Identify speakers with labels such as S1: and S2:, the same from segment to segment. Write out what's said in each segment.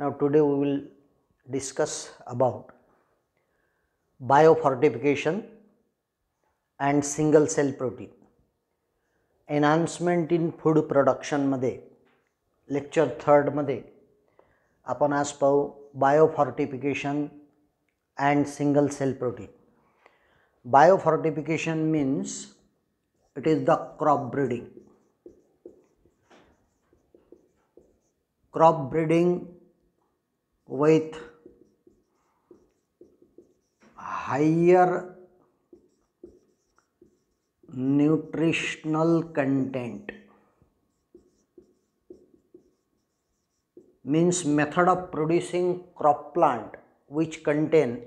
S1: Now, today we will discuss about biofortification and single cell protein. Enhancement in food production made, lecture third made, upon as biofortification and single cell protein. Biofortification means it is the crop breeding. Crop breeding with higher nutritional content means method of producing crop plant which contain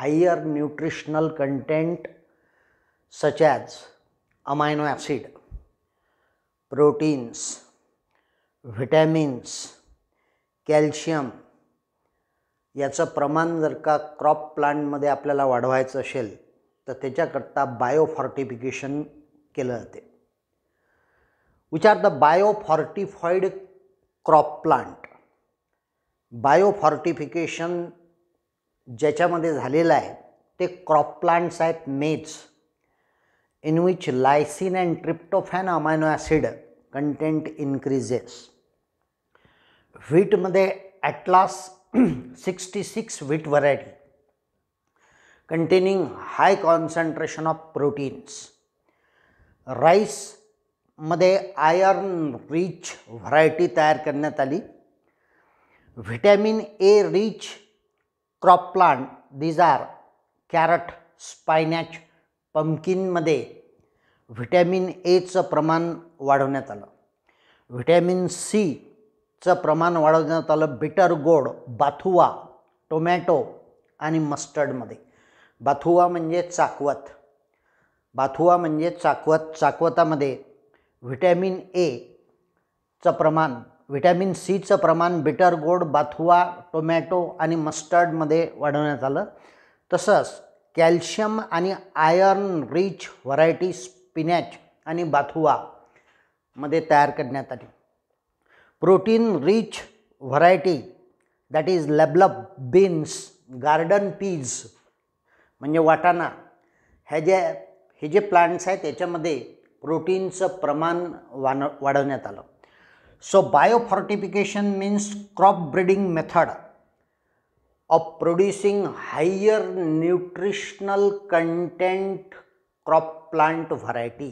S1: higher nutritional content such as amino acid proteins vitamins calcium याचं प्रमाण जर का crop प्लांटमध्ये आपल्याला वाढवायचं असेल तर त्याच्याकरता बायोफॉर्टिफिकेशन केलं जाते विचार the biofortified crop plant biofortification ज्याच्यामध्ये झालेलं आहे ते क्रॉप प्लांट्स आहेत maize in which lysine and tryptophan amino acid content increases व्हीटमध्ये Atlas sixty six variety variety containing high of of proteins राईसमध्ये आयर्न रिच व्हरायटी तयार करण्यात आली vitamin A rich crop plant these are are carrot spinach पम्किनमध्ये vitamin एचं प्रमाण वाढवण्यात आलं व्हिटॅमिन सी चं प्रमाण वाढवण्यात आलं बिटर गोड बाथुवा टोमॅटो आणि मस्टर्डमध्ये बाथुवा म्हणजे चाकवत बाथुवा म्हणजे चाकवत चाकवतामध्ये व्हिटॅमिन एचं प्रमाण व्हिटॅमिन सीचं प्रमाण बिटर गोड बाथुवा टोमॅटो आणि मस्टर्डमध्ये वाढवण्यात आलं तसंच कॅल्शियम आणि आयर्न रिच व्हरायटी स्पिनॅच आणि बाथुवामध्ये तयार करण्यात आली protein rich variety that is lablab beans garden peas म्हणजे वाटाणा हे जे हे जे प्लांट्स आहेत त्याच्यामध्ये प्रोटीनचं प्रमाण वान वाढवण्यात आलं so biofortification means crop breeding method of producing higher nutritional content crop plant variety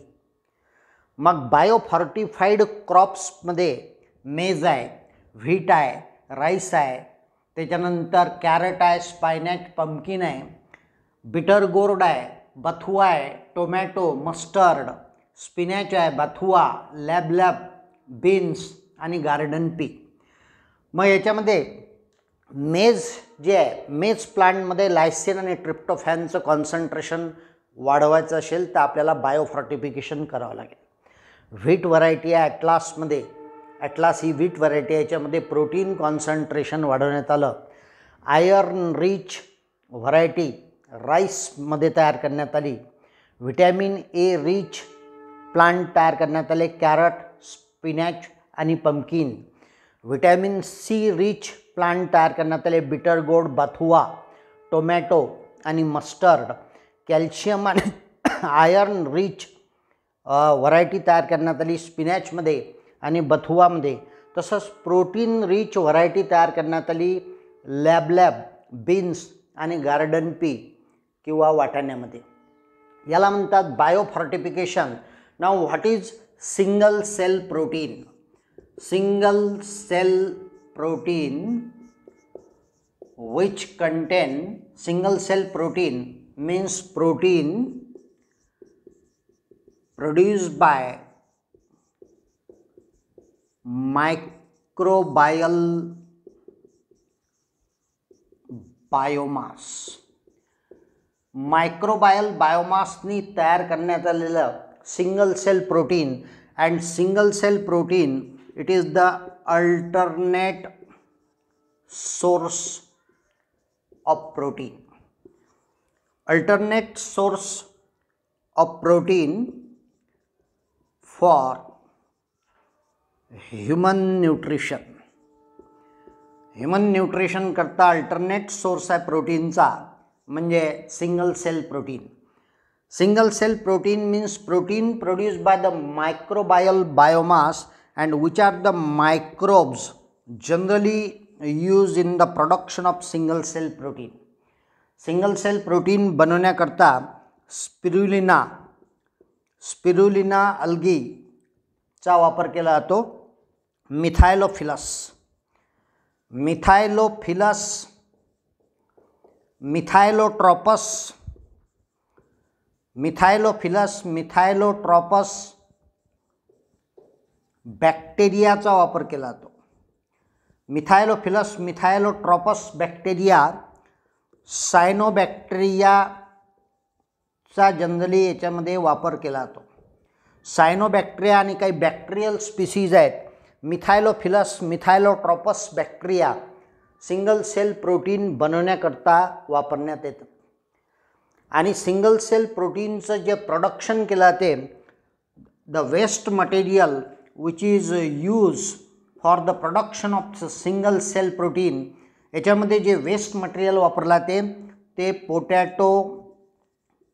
S1: मग बायोफॉर्टिफाईड क्रॉप्समध्ये मेज आहे व्हीट आहे राईस आहे त्याच्यानंतर कॅरेट आहे स्पायनॅच पम्पकिन आहे बिटर गोर्ड आहे बथुआ आहे टोमॅटो मस्टर्ड स्पिनॅच आहे बथुआ लॅबलॅब बीन्स आणि गार्डन पी मग याच्यामध्ये मेज जे आहे मेज प्लांटमध्ये लायसिन आणि ट्रिप्टोफॅनचं कॉन्सन्ट्रेशन वाढवायचं असेल तर आपल्याला बायोफॉर्टिफिकेशन करावं लागेल व्हीट व्हरायटी आहे ॲटलासमध्ये ॲटलास ही व्हीट व्हरायटी याच्यामध्ये प्रोटीन कॉन्सन्ट्रेशन वाढवण्यात आलं आयर्न रिच व्हरायटी राईसमध्ये तयार करण्यात आली व्हिटॅमिन ए रिच प्लांट तयार करण्यात आले कॅरट स्पिनॅच आणि pumpkin vitamin C rich plant तयार करण्यात आले बिटर गोड बाथुवा टोमॅटो आणि मस्टर्ड कॅल्शियम आणि आयर्न रिच व्हरायटी तयार करण्यात आली स्पिनॅचमध्ये आणि बथुआमध्ये तसंच प्रोटीन रिच व्हरायटी तयार करण्यात आली लॅब बीन्स आणि गार्डन पी किंवा वाटाण्यामध्ये याला म्हणतात biofortification now what is single cell protein single cell protein which contain single cell protein means protein produce by microbial biomass microbial बायोमासनी तयार करण्यात आलेलं single cell protein and single cell protein it is the alternate source of protein alternate source of protein for human nutrition human nutrition करता alternate source आहे प्रोटीनचा म्हणजे single cell protein single cell protein means protein produce by the microbial biomass and which are the microbes generally use in the production of single cell protein single cell protein बनवण्याकरता spirulina spirulina अल्गीचा वापर केला जातो मिथायलोफिलस मिथायलोफिलस मिथायलोट्रॉपस मिथायलोफिलस मिथायलोट्रॉपस बॅक्टेरियाचा वापर केला जातो मिथायलोफिलस methylotrophus bacteria सायनोबॅक्टेरियाचा generally याच्यामध्ये वापर केला जातो सायनोबॅक्टेरिया आणि काही बॅक्टेरियल स्पीशीज आहेत Methylophilus methylotrophus bacteria single cell protein बनवण्याकरता वापरण्यात येतं आणि सिंगल सेल प्रोटीनचं जे प्रोडक्शन केलं ते the waste material which is use for the production of single cell protein याच्यामध्ये जे वेस्ट मटेरियल वापरला ते ते potato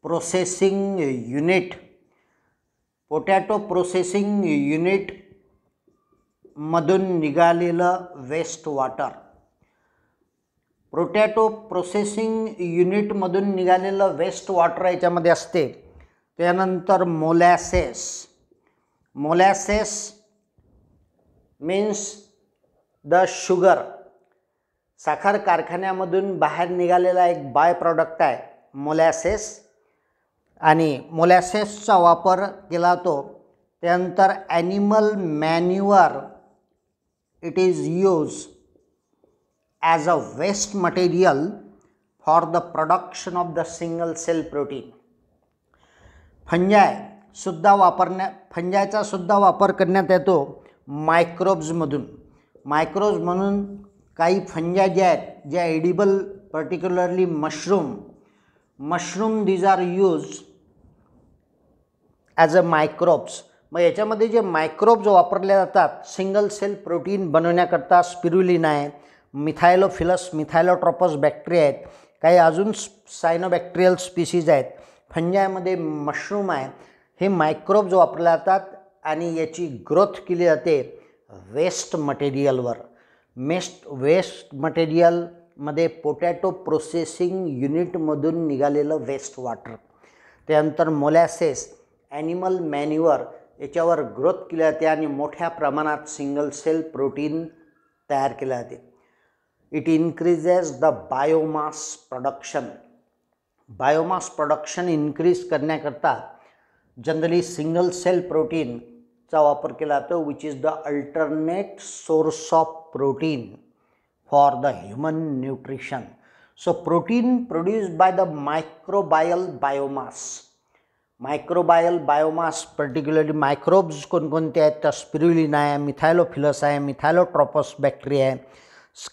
S1: processing unit potato processing unit मधून निघालेलं वेस्ट वॉटर प्रोटॅटो प्रोसेसिंग युनिटमधून निघालेलं वेस्ट वॉटर याच्यामध्ये असते त्यानंतर molasses molasses means the sugar साखर कारखान्यामधून बाहेर निघालेला एक बाय प्रॉडक्ट आहे मोलॅसेस आणि मोलॅसेसचा वापर केला जातो त्यानंतर animal manure it is used as a waste material for the production of the single cell protein. Fungi सुद्धा वापरण्या फंजायचा सुद्धा वापर करण्यात येतो मायक्रोब्जमधून मायक्रोब्ज म्हणून काही फंजा ज्या आहेत ज्या edible particularly mushroom mushroom these are use as a microbes मग याच्यामध्ये जे मायक्रोब्ज वापरले जातात सिंगल सेल प्रोटीन बनवण्याकरता स्पिरुलिन आहे मिथायलोफिलस मिथायलोट्रॉपस बॅक्टेरिया आहेत काही अजून सायनोबॅक्टेरियल स्पीसीज आहेत फंजायमध्ये मशरूम आहे हे मायक्रोब्ज वापरले जातात आणि याची ग्रोथ केली जाते वेस्ट मटेरियलवर मेस्ट वेस्ट मटेरियलमध्ये पोटॅटो प्रोसेसिंग युनिटमधून निघालेलं वेस्ट वॉटर त्यानंतर मोलॅसेस ॲनिमल मॅन्युअर याच्यावर ग्रोथ केली जाते आणि मोठ्या प्रमाणात सिंगल सेल प्रोटीन तयार केले जाते it increases the biomass production biomass production increase करण्याकरता जनरली सिंगल सेल प्रोटीनचा वापर केला जातो which is the alternate source of protein for the human nutrition so protein produce by the microbial biomass microbial biomass particularly microbes कोणकोणते आहेत त्या spirulina आहे मिथायलोफिलस आहे मिथायलोट्रॉपस बॅक्टेरिया आहे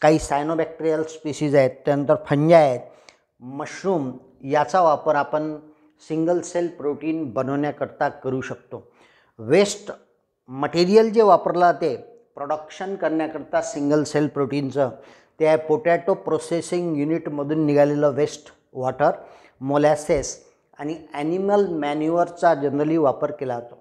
S1: काही सायनोबॅक्टेरियल स्पीसीज आहेत त्यानंतर फंजा आहेत मशरूम याचा वापर आपण सिंगल सेल प्रोटीन बनवण्याकरता करू शकतो वेस्ट मटेरियल जे वापरलं ते प्रोडक्शन करण्याकरता सिंगल सेल प्रोटीनचं ते आहे पोटॅटो प्रोसेसिंग युनिटमधून निघालेलं वेस्ट वॉटर मोलॅसेस आणि ॲनिमल मॅन्युअरचा जनरली वापर केला जातो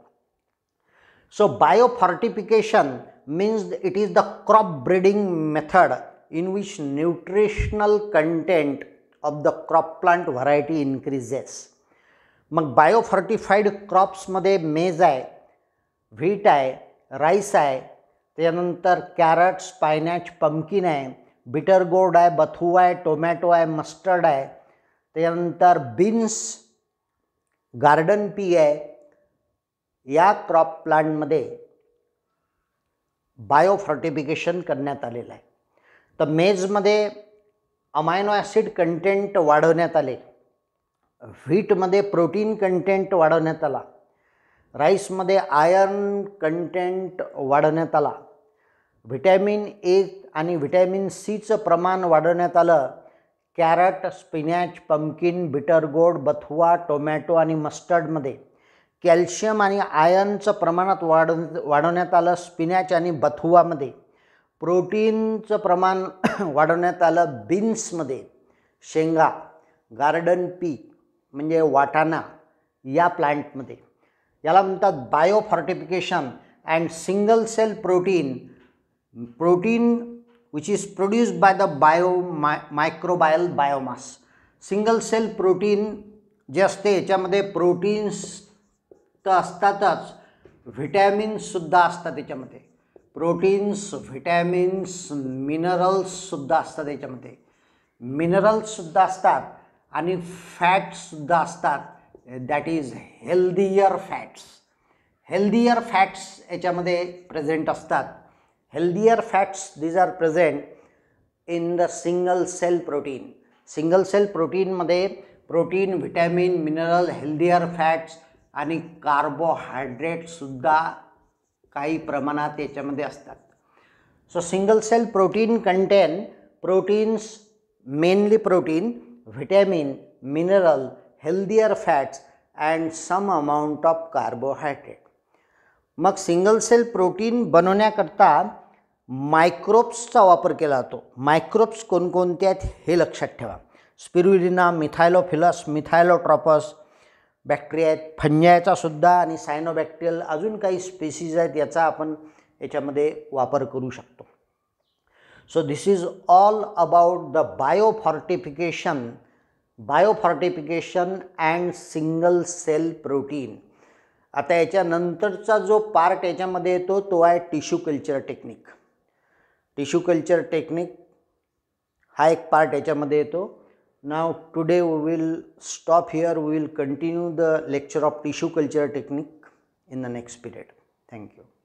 S1: so biofortification means it is the crop breeding method in which nutritional content of the crop plant variety increases मग बायोफॉर्टिफाईड क्रॉप्समध्ये मेज आहे व्हीट आहे राईस आहे त्यानंतर कॅरट्स पायनॅच पम्किन आहे बिटर गोड आहे बथू आहे टोमॅटो आहे मस्टर्ड आहे त्यानंतर बीन्स गार्डन पी आहे या क्रॉप प्लांटमध्ये बायो फर्टिफिकेशन करण्यात आलेलं आहे तर मेजमध्ये अमायनो ॲसिड कंटेंट वाढवण्यात आले व्हीटमध्ये प्रोटीन कंटेंट वाढवण्यात आला राईसमध्ये आयर्न कंटेंट वाढवण्यात आला व्हिटॅमिन ए आणि व्हिटॅमिन सीचं प्रमाण वाढवण्यात आलं कॅरट स्पिनॅच पंकिन बिटर गोड बथुआ टोमॅटो आणि मस्टर्डमध्ये कॅल्शियम आणि आयर्नचं प्रमाणात वाढ वाढवण्यात आलं स्पिनॅच आणि बथुआमध्ये प्रोटीनचं प्रमाण वाढवण्यात आलं बीन्समध्ये शेंगा गार्डन पी म्हणजे वाटाणा या प्लांटमध्ये याला म्हणतात biofortification and single cell protein protein which is produced by the bio microbial biomass single cell protein जे असते याच्यामध्ये प्रोटीन्स तर असतातच व्हिटॅमिन्ससुद्धा असतात त्याच्यामध्ये प्रोटीन्स व्हिटॅमिन्स मिनरल्ससुद्धा असतात याच्यामध्ये मिनरल्ससुद्धा असतात आणि फॅट्ससुद्धा असतात that is healthier fats healthier fats याच्यामध्ये प्रेझेंट असतात healthier fats these are present in the single cell protein. Single cell protein made protein, vitamin, mineral, healthier fats and carbohydrate sudda kai pramanate chamade astat. So single cell protein contain proteins, mainly protein, vitamin, mineral, healthier fats and some amount of carbohydrate. मग single cell protein बनवण्याकरता मायक्रोप्सचा वापर केला जातो मायक्रोप्स कोणकोणते आहेत हे लक्षात ठेवा स्पिरुलिना मिथायलोफिलस मिथायलोट्रॉपस बॅक्टेरिया आहेत फंजायचासुद्धा आणि सायनोबॅक्टेरियल अजून काही स्पेसीज आहेत याचा आपण याच्यामध्ये वापर करू शकतो so this is all about the biofortification biofortification and single cell protein आता याच्यानंतरचा जो पार्ट याच्यामध्ये येतो तो आहे tissue culture technique tissue culture technique हा एक पार्ट याच्यामध्ये येतो now today we will stop here we will continue the lecture of tissue culture technique in the next period thank you